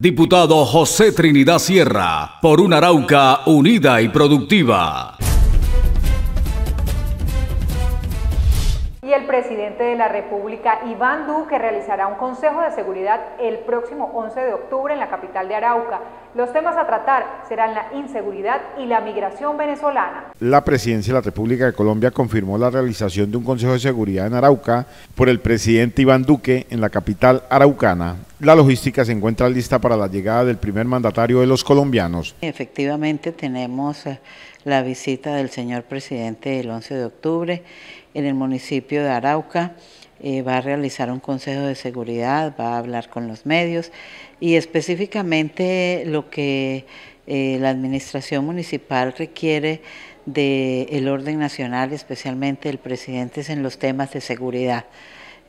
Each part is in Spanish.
Diputado José Trinidad Sierra, por una Arauca unida y productiva. Y el presidente de la República, Iván Duque, realizará un Consejo de Seguridad el próximo 11 de octubre en la capital de Arauca. Los temas a tratar serán la inseguridad y la migración venezolana. La presidencia de la República de Colombia confirmó la realización de un Consejo de Seguridad en Arauca por el presidente Iván Duque en la capital araucana la logística se encuentra lista para la llegada del primer mandatario de los colombianos. Efectivamente tenemos eh, la visita del señor presidente el 11 de octubre en el municipio de Arauca. Eh, va a realizar un consejo de seguridad, va a hablar con los medios y específicamente lo que eh, la administración municipal requiere del orden nacional, especialmente el presidente, es en los temas de seguridad.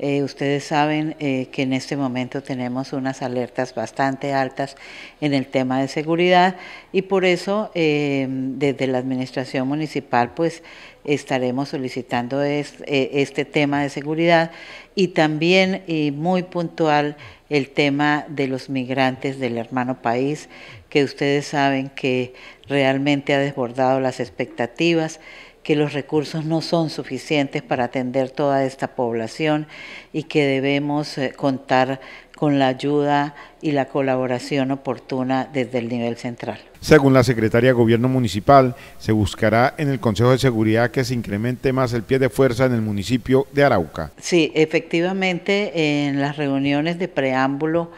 Eh, ustedes saben eh, que en este momento tenemos unas alertas bastante altas en el tema de seguridad y por eso em, desde la Administración Municipal pues estaremos solicitando eh, este tema de seguridad y también muy puntual el tema de los migrantes del hermano país que ustedes saben que realmente ha desbordado las expectativas que los recursos no son suficientes para atender toda esta población y que debemos eh, contar con la ayuda y la colaboración oportuna desde el nivel central. Según la Secretaría de Gobierno Municipal, se buscará en el Consejo de Seguridad que se incremente más el pie de fuerza en el municipio de Arauca. Sí, efectivamente, en las reuniones de preámbulo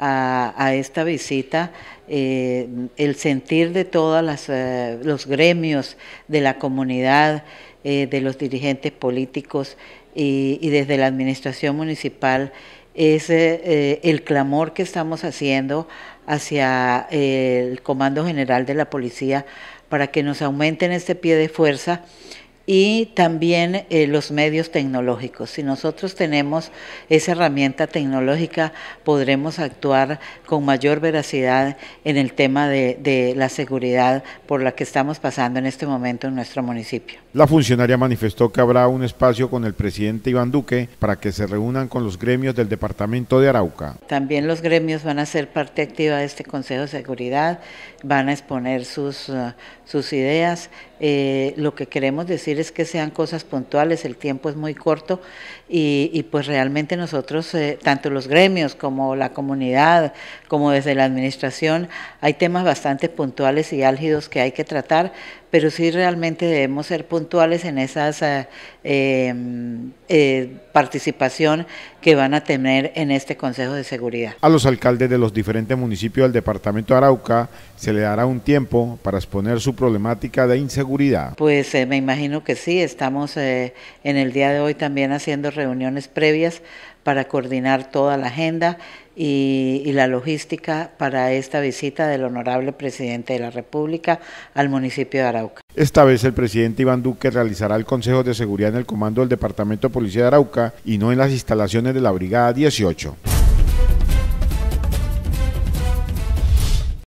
a, esta visita eh, el sentir de todos eh, los gremios, de la comunidad, eh, de los dirigentes políticos y, desde la administración municipal es el clamor que estamos haciendo hacia el Comando General de la Policía para que nos aumenten este pie de fuerza y también eh, los medios tecnológicos. Si nosotros tenemos esa herramienta tecnológica, podremos actuar con mayor veracidad en el tema de, la seguridad por la que estamos pasando en este momento en nuestro municipio. La funcionaria manifestó que habrá un espacio con el presidente Iván Duque para que se reúnan con los gremios del departamento de Arauca. También los gremios van a ser parte activa de este Consejo de Seguridad, van a exponer sus, eh, sus ideas eh, lo que queremos decir es que sean cosas puntuales, el tiempo es muy corto y, pues realmente nosotros, eh, tanto los gremios como la comunidad, como desde la administración, hay temas bastante puntuales y álgidos que hay que tratar, pero sí realmente debemos ser puntuales en esas eh, em, eh, participación que van a tener en este Consejo de Seguridad. A los alcaldes de los diferentes municipios del departamento de Arauca se le dará un tiempo para exponer su problemática de inseguridad. Pues eh, me imagino que sí, estamos en el día de hoy también haciendo reuniones previas para coordinar toda la agenda y, la logística para esta visita del honorable presidente de la República al municipio de Arauca. Esta vez el presidente Iván Duque realizará el Consejo de Seguridad en el comando del Departamento de Policía de Arauca y no en las instalaciones de la Brigada 18.